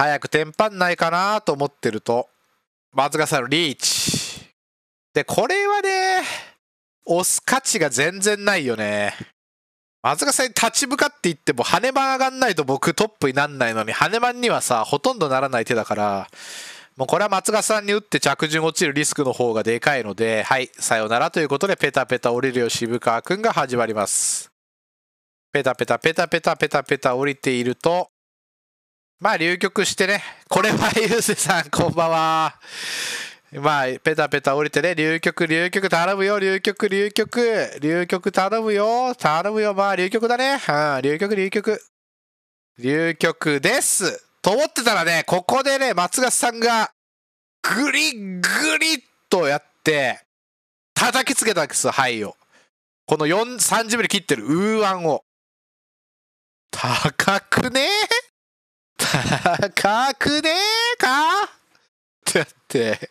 早くテンパんないかなと思ってると、松川さんのリーチ。で、これはね、押す価値が全然ないよね。松川さんに立ち向かっていっても、羽番上がんないと僕トップになんないのに、羽間にはさ、ほとんどならない手だから、もうこれは松川さんに打って着順落ちるリスクの方がでかいので、はい、さよならということで、ペタペタ降りるよ渋川くんが始まります。ペタペタペタペタペタペタ降りていると、まあ、流局してね、これはゆうせさん、こんばんは。まあ、ペタペタ降りてね、流局、流局頼むよ、流局、流局、流局頼むよ、頼むよ、まあ、流局だね。うん、流局、流局。流局です。と思ってたらね、ここでね、松ヶさんが、ぐりぐりっとやって、叩きつけたんですよ、はいを。この4、30ミリ切ってるウーワンを。高くねかくねえかってって、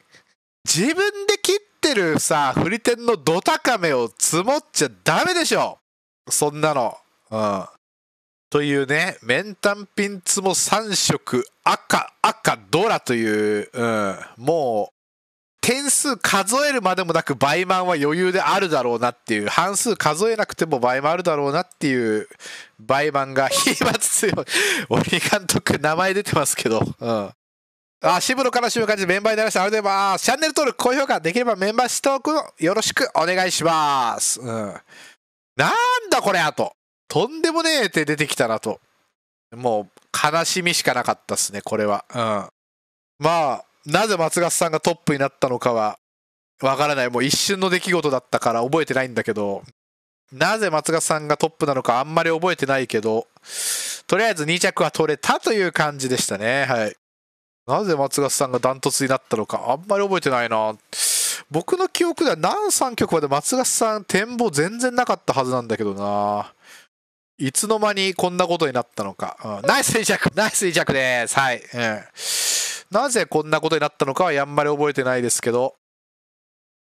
自分で切ってるさ、振り天のド高めを積もっちゃダメでしょそんなの。うん。というね、メンタンピンツも3色、赤、赤、ドラという、うん、も点数数えるまでもなく倍満は余裕であるだろうなっていう半数数えなくても倍満あるだろうなっていう倍満がいまつ強い鬼監督名前出てますけどうんあ、渋野から感じでメンバーになりました。ありがとうございます。チャンネル登録、高評価、できればメンバーストークよろしくお願いします。うん。なんだこれ、あと。とんでもねえって出てきたなと。もう、悲しみしかなかったっすね、これは。うん。まあ、なぜ松勝さんがトップになったのかはわからないもう一瞬の出来事だったから覚えてないんだけどなぜ松賀さんがトップなのかあんまり覚えてないけど、とりあえず2着は取れたという感じでしたね。はい。なぜ松賀さんがダントツになったのかあんまり覚えてないな。僕の記憶では何3曲まで松賀さん展望全然なかったはずなんだけどな。いつの間にこんなことになったのか。うん、ナイス2着ナイス2着ですはい。うんなぜこんなことになったのかはあんまり覚えてないですけど